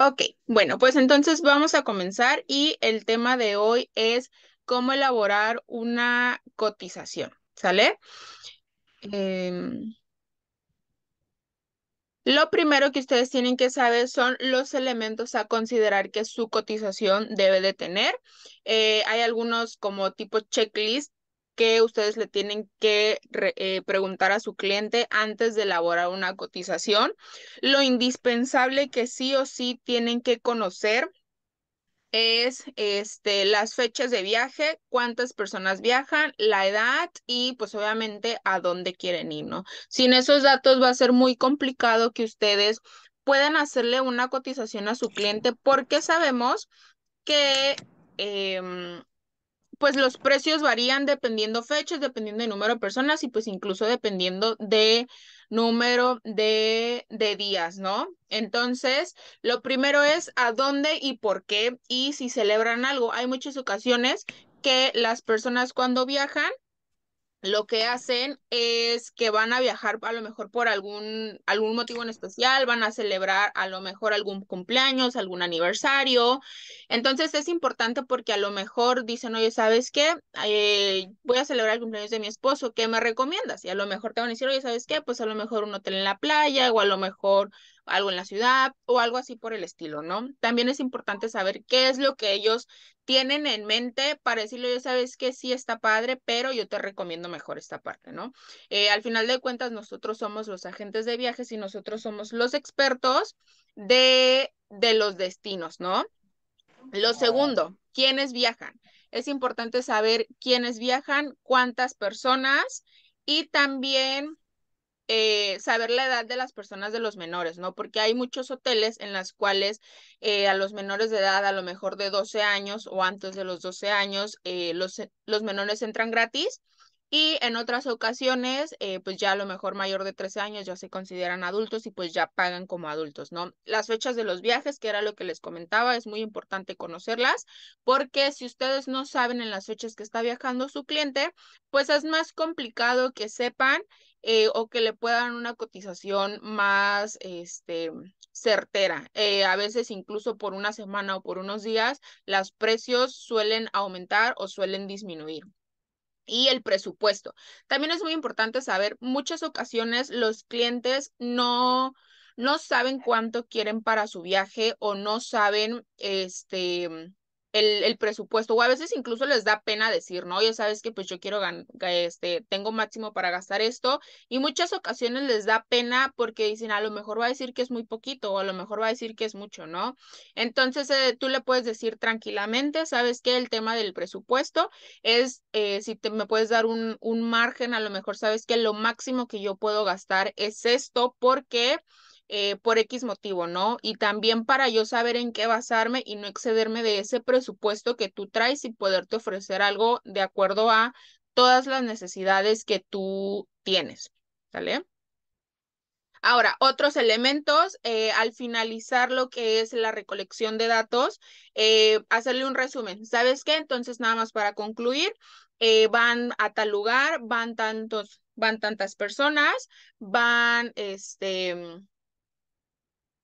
Ok, bueno, pues entonces vamos a comenzar y el tema de hoy es cómo elaborar una cotización, ¿sale? Em, lo primero que ustedes tienen que saber son los elementos a considerar que su cotización debe de tener. Eh, hay algunos como tipo checklist que ustedes le tienen que eh, preguntar a su cliente antes de elaborar una cotización, lo indispensable que sí o sí tienen que conocer es este, las fechas de viaje, cuántas personas viajan, la edad y pues obviamente a dónde quieren ir, ¿no? Sin esos datos va a ser muy complicado que ustedes puedan hacerle una cotización a su cliente porque sabemos que em, pues los precios varían dependiendo fechas, dependiendo de número de personas y pues incluso dependiendo de número de, de días, ¿no? Entonces, lo primero es a dónde y por qué y si celebran algo. Hay muchas ocasiones que las personas cuando viajan lo que hacen es que van a viajar a lo mejor por algún, algún motivo en especial, van a celebrar a lo mejor algún cumpleaños, algún aniversario. Entonces es importante porque a lo mejor dicen, oye, ¿sabes qué? Eh, voy a celebrar el cumpleaños de mi esposo, ¿qué me recomiendas? Y a lo mejor te van a decir, oye, ¿sabes qué? Pues a lo mejor un hotel en la playa o a lo mejor algo en la ciudad o algo así por el estilo, ¿no? También es importante saber qué es lo que ellos tienen en mente para decirle, ya sabes que sí está padre, pero yo te recomiendo mejor esta parte, ¿no? Eh, al final de cuentas, nosotros somos los agentes de viajes y nosotros somos los expertos de, de los destinos, ¿no? Lo segundo, ¿quiénes viajan? Es importante saber quiénes viajan, cuántas personas y también eh, saber la edad de las personas de los menores, ¿no? Porque hay muchos hoteles en los cuales eh, a los menores de edad, a lo mejor de 12 años o antes de los 12 años, eh, los, los menores entran gratis y en otras ocasiones, pues ya a lo mejor mayor de 13 años ya se consideran adultos y pues ya pagan como adultos, ¿no? Las fechas de los viajes, que era lo que les comentaba, es muy importante conocerlas porque si ustedes no saben en las fechas que está viajando su cliente, pues es más complicado que sepan eh, o que le puedan una cotización más este, certera. Eh, a veces incluso por una semana o por unos días, los precios suelen aumentar o suelen disminuir y el presupuesto. También es muy importante saber, muchas ocasiones los clientes no, no saben cuánto quieren para su viaje o no saben este el, presupuesto o a veces incluso les da pena decir, no, ya sabes que pues yo quiero ganar, este, tengo máximo para gastar esto y muchas ocasiones les da pena porque dicen, a lo mejor va a decir que es muy poquito o a lo mejor va a decir que es mucho, ¿no? Entonces eh, tú le puedes decir tranquilamente, sabes que el tema del presupuesto es eh, si te, me puedes dar un, un margen, a lo mejor sabes que lo máximo que yo puedo gastar es esto porque... Eh, por X motivo, ¿no? Y también para yo saber en qué basarme y no excederme de ese presupuesto que tú traes y poderte ofrecer algo de acuerdo a todas las necesidades que tú tienes, ¿sale? Ahora, otros elementos, eh, al finalizar lo que es la recolección de datos, eh, hacerle un resumen. ¿Sabes qué? Entonces, nada más para concluir, van a tal lugar, van tantos, van tantas personas, van, este,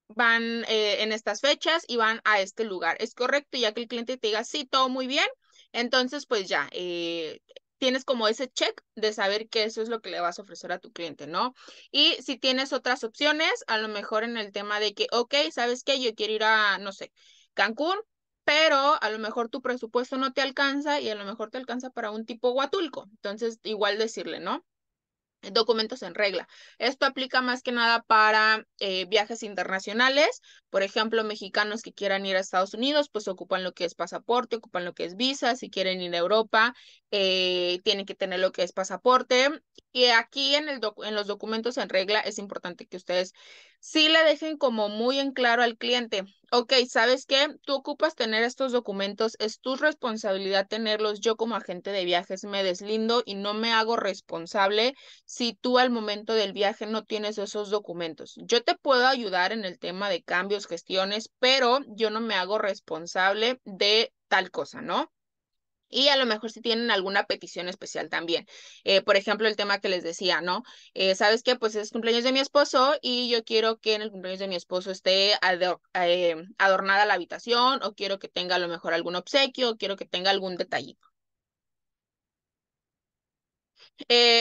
van eh, en estas fechas y van a este lugar. ¿Es correcto? Ya que el cliente te diga, sí, todo muy bien, entonces pues ya, eh, tienes como ese check de saber que eso es lo que le vas a ofrecer a tu cliente, ¿no? Y si tienes otras opciones, a lo mejor en el tema de que, ok, ¿sabes qué? Yo quiero ir a, no sé, Cancún, pero a lo mejor tu presupuesto no te alcanza y a lo mejor te alcanza para un tipo Huatulco. Entonces, igual decirle, ¿no? documentos en regla. Esto aplica más que nada para eh, viajes internacionales, por ejemplo, mexicanos que quieran ir a Estados Unidos, pues ocupan lo que es pasaporte, ocupan lo que es visa, si quieren ir a Europa, eh, tienen que tener lo que es pasaporte. Y aquí en, el en los documentos en regla es importante que ustedes sí le dejen como muy en claro al cliente. Ok, ¿sabes qué? Tú ocupas tener estos documentos, es tu responsabilidad tenerlos. Yo como agente de viajes me deslindo y no me hago responsable si tú al momento del viaje no tienes esos documentos. Yo te puedo ayudar en el tema de cambios, gestiones, pero yo no me hago responsable de tal cosa, ¿no? Y a lo mejor si tienen alguna petición especial también. Eh, por ejemplo, el tema que les decía, ¿no? Eh, ¿Sabes qué? Pues es cumpleaños de mi esposo y yo quiero que en el cumpleaños de mi esposo esté eh, adornada la habitación o quiero que tenga a lo mejor algún obsequio o quiero que tenga algún detallito.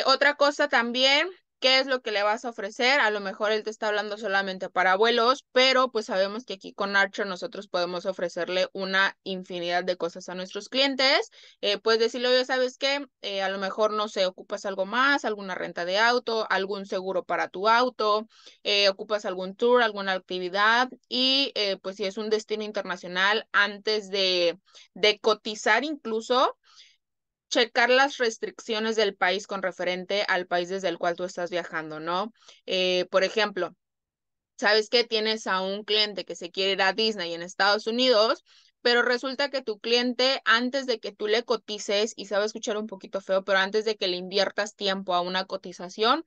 otra cosa también qué es lo que le vas a ofrecer. A lo mejor él te está hablando solamente para abuelos, pero pues sabemos que aquí con Archer nosotros podemos ofrecerle una infinidad de cosas a nuestros clientes. Eh, pues puedes decirle, oye, ¿sabes qué? Eh, a lo mejor, no sé, ocupas algo más, alguna renta de auto, algún seguro para tu auto, eh, ocupas algún tour, alguna actividad y pues si es un destino internacional, antes de, de cotizar incluso, checar las restricciones del país con referente al país desde el cual tú estás viajando, ¿no? Eh, por ejemplo, ¿sabes que tienes a un cliente que se quiere ir a Disney en Estados Unidos? Pero resulta que tu cliente, antes de que tú le cotices, y sabe escuchar un poquito feo, pero antes de que le inviertas tiempo a una cotización,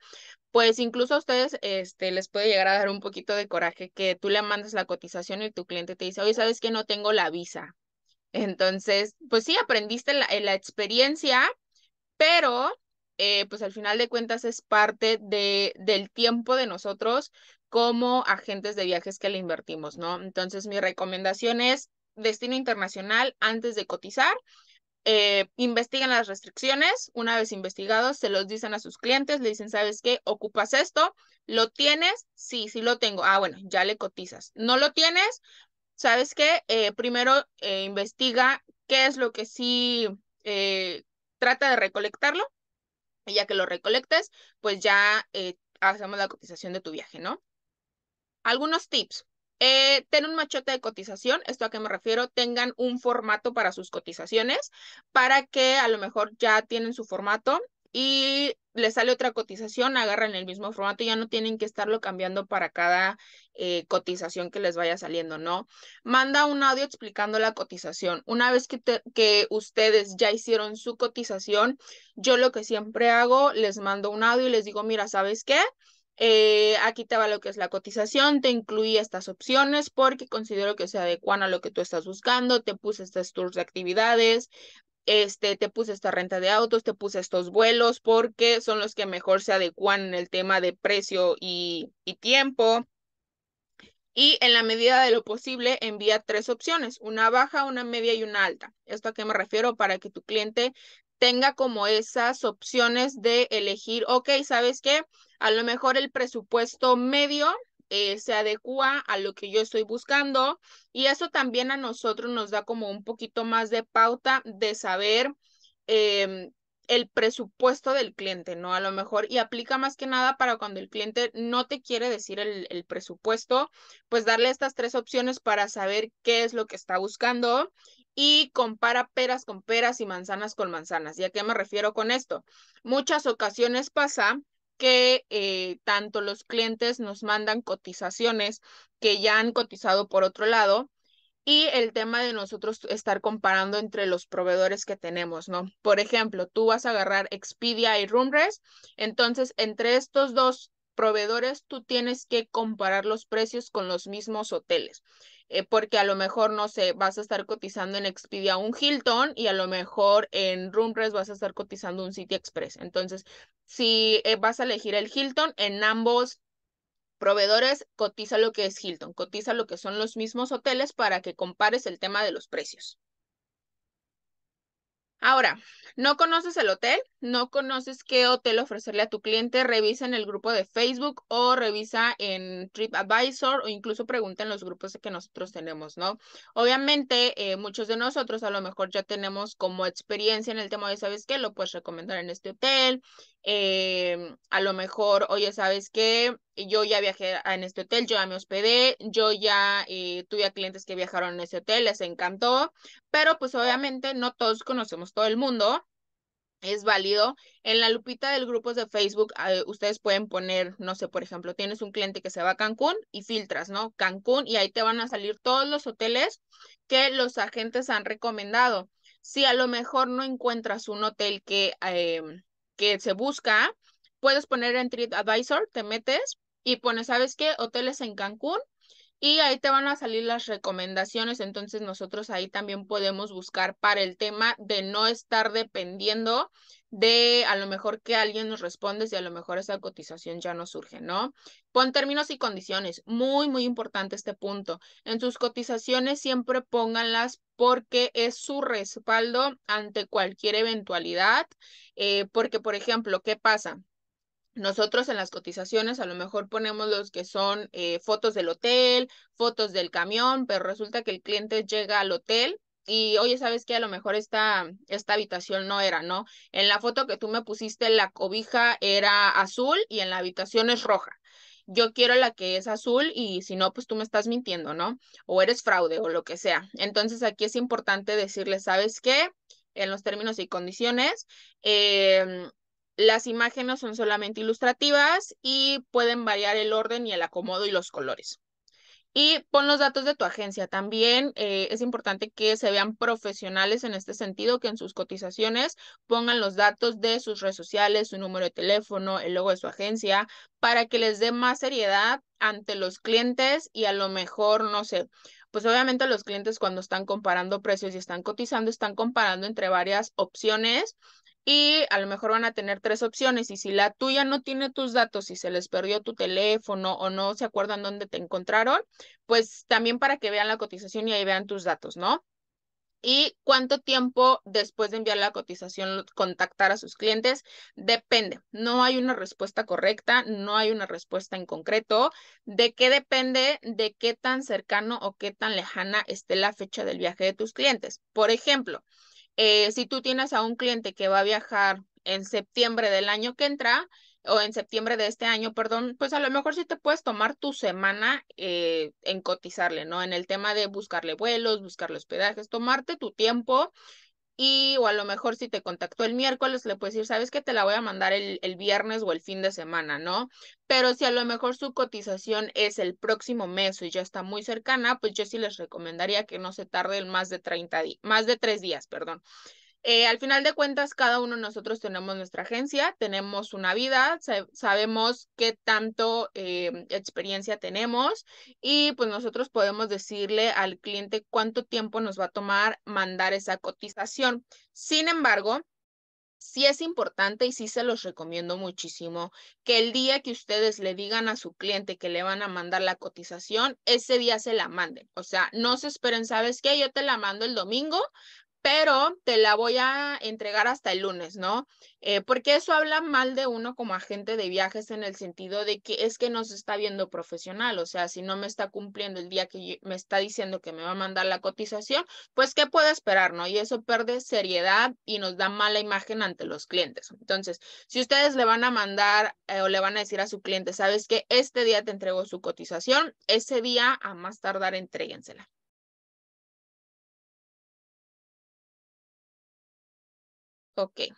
pues incluso a ustedes este, les puede llegar a dar un poquito de coraje que tú le mandes la cotización y tu cliente te dice, oye, ¿sabes que no tengo la visa? Entonces, pues sí, aprendiste la, eh, experiencia, pero eh, pues al final de cuentas es parte de, del tiempo de nosotros como agentes de viajes que le invertimos, ¿no? Entonces, mi recomendación es destino internacional antes de cotizar. Eh, investigan las restricciones, una vez investigados, se los dicen a sus clientes, le dicen, ¿sabes qué? ¿Ocupas esto? ¿Lo tienes? Sí, sí lo tengo. Ah, bueno, ya le cotizas. ¿No lo tienes? ¿sabes qué? Eh, primero eh, investiga qué es lo que sí eh, trata de recolectarlo y ya que lo recolectes, pues ya hacemos la cotización de tu viaje, ¿no? Algunos tips. ten un machote de cotización, esto a qué me refiero, tengan un formato para sus cotizaciones, para que a lo mejor ya tienen su formato y les sale otra cotización, agarran el mismo formato, ya no tienen que estarlo cambiando para cada eh, cotización que les vaya saliendo, ¿no? Manda un audio explicando la cotización. Una vez que, ustedes ya hicieron su cotización, yo lo que siempre hago, les mando un audio y les digo, mira, ¿sabes qué? Eh, aquí te va lo que es la cotización, te incluí estas opciones porque considero que se adecuan a lo que tú estás buscando, te puse estos tours de actividades, este, te puse esta renta de autos, te puse estos vuelos, porque son los que mejor se adecuan en el tema de precio y, tiempo. Y en la medida de lo posible, envía tres opciones, una baja, una media y una alta. ¿Esto a qué me refiero? Para que tu cliente tenga como esas opciones de elegir, ok, ¿sabes qué? A lo mejor el presupuesto medio eh, se adecua a lo que yo estoy buscando y eso también a nosotros nos da como un poquito más de pauta de saber em, el presupuesto del cliente, ¿no? A lo mejor, y aplica más que nada para cuando el cliente no te quiere decir el, el, presupuesto, pues darle estas tres opciones para saber qué es lo que está buscando y compara peras con peras y manzanas con manzanas. ¿Y a qué me refiero con esto? Muchas ocasiones pasa que eh, tanto los clientes nos mandan cotizaciones que ya han cotizado por otro lado y el tema de nosotros estar comparando entre los proveedores que tenemos, ¿no? Por ejemplo, tú vas a agarrar Expedia y Roomrest, entonces entre estos dos proveedores tú tienes que comparar los precios con los mismos hoteles. Eh, porque a lo mejor, no sé, vas a estar cotizando en Expedia un Hilton y a lo mejor en Roomrest vas a estar cotizando un City Express. Entonces, si eh, vas a elegir el Hilton, en ambos proveedores cotiza lo que es Hilton, cotiza lo que son los mismos hoteles para que compares el tema de los precios. Ahora, ¿no conoces el hotel? no conoces qué hotel ofrecerle a tu cliente, revisa en el grupo de Facebook o revisa en TripAdvisor o incluso pregunta en los grupos que nosotros tenemos, ¿no? Obviamente, eh, muchos de nosotros a lo mejor ya tenemos como experiencia en el tema de, ¿sabes qué? Lo puedes recomendar en este hotel. Eh, a lo mejor, oye, ¿sabes qué? Yo ya viajé en este hotel, yo ya me hospedé, yo ya eh, tuve clientes que viajaron en ese hotel, les encantó, pero pues obviamente no todos conocemos todo el mundo es válido. En la lupita del grupo de Facebook, eh, ustedes pueden poner, no sé, por ejemplo, tienes un cliente que se va a Cancún y filtras, ¿no? Cancún y ahí te van a salir todos los hoteles que los agentes han recomendado. Si a lo mejor no encuentras un hotel que, eh, que se busca, puedes poner en TripAdvisor, te metes y pones, ¿sabes qué? Hoteles en Cancún y ahí te van a salir las recomendaciones, entonces nosotros ahí también podemos buscar para el tema de no estar dependiendo de a lo mejor que alguien nos responde si a lo mejor esa cotización ya no surge, ¿no? Pon términos y condiciones, muy, muy importante este punto. En sus cotizaciones siempre pónganlas porque es su respaldo ante cualquier eventualidad, eh, porque por ejemplo, ¿qué pasa? Nosotros en las cotizaciones a lo mejor ponemos los que son eh, fotos del hotel, fotos del camión, pero resulta que el cliente llega al hotel y oye, sabes qué? a lo mejor esta, esta habitación no era, ¿no? En la foto que tú me pusiste, la cobija era azul y en la habitación es roja. Yo quiero la que es azul y si no, pues tú me estás mintiendo, ¿no? O eres fraude o lo que sea. Entonces aquí es importante decirle, ¿sabes qué? En los términos y condiciones, eh, las imágenes son solamente ilustrativas y pueden variar el orden y el acomodo y los colores. Y pon los datos de tu agencia. También eh, es importante que se vean profesionales en este sentido, que en sus cotizaciones pongan los datos de sus redes sociales, su número de teléfono, el logo de su agencia, para que les dé más seriedad ante los clientes y a lo mejor, no sé, pues obviamente los clientes cuando están comparando precios y están cotizando, están comparando entre varias opciones y a lo mejor van a tener tres opciones y si la tuya no tiene tus datos y se les perdió tu teléfono o no se acuerdan dónde te encontraron, pues también para que vean la cotización y ahí vean tus datos, ¿no? Y cuánto tiempo después de enviar la cotización contactar a sus clientes, depende. No hay una respuesta correcta, no hay una respuesta en concreto. ¿De qué depende? De qué tan cercano o qué tan lejana esté la fecha del viaje de tus clientes. Por ejemplo, eh, si tú tienes a un cliente que va a viajar en septiembre del año que entra o en septiembre de este año, perdón, pues a lo mejor sí te puedes tomar tu semana eh, en cotizarle, ¿no? En el tema de buscarle vuelos, buscarle hospedajes, tomarte tu tiempo y o a lo mejor si te contactó el miércoles, le puedes decir, sabes que te la voy a mandar el, el, viernes o el fin de semana, ¿no? Pero si a lo mejor su cotización es el próximo mes y ya está muy cercana, pues yo sí les recomendaría que no se tarden más de 30 días, más de tres días, perdón. Eh, al final de cuentas, cada uno de nosotros tenemos nuestra agencia, tenemos una vida, sabemos qué tanto em, experiencia tenemos y pues nosotros podemos decirle al cliente cuánto tiempo nos va a tomar mandar esa cotización. Sin embargo, sí es importante y sí se los recomiendo muchísimo que el día que ustedes le digan a su cliente que le van a mandar la cotización, ese día se la manden. O sea, no se esperen, ¿sabes qué? Yo te la mando el domingo, pero te la voy a entregar hasta el lunes, ¿no? Eh, porque eso habla mal de uno como agente de viajes en el sentido de que es que no se está viendo profesional, o sea, si no me está cumpliendo el día que me está diciendo que me va a mandar la cotización, pues ¿qué puedo esperar, no? Y eso pierde seriedad y nos da mala imagen ante los clientes. Entonces, si ustedes le van a mandar eh, o le van a decir a su cliente, sabes que este día te entrego su cotización, ese día a más tardar entréguensela. Okay.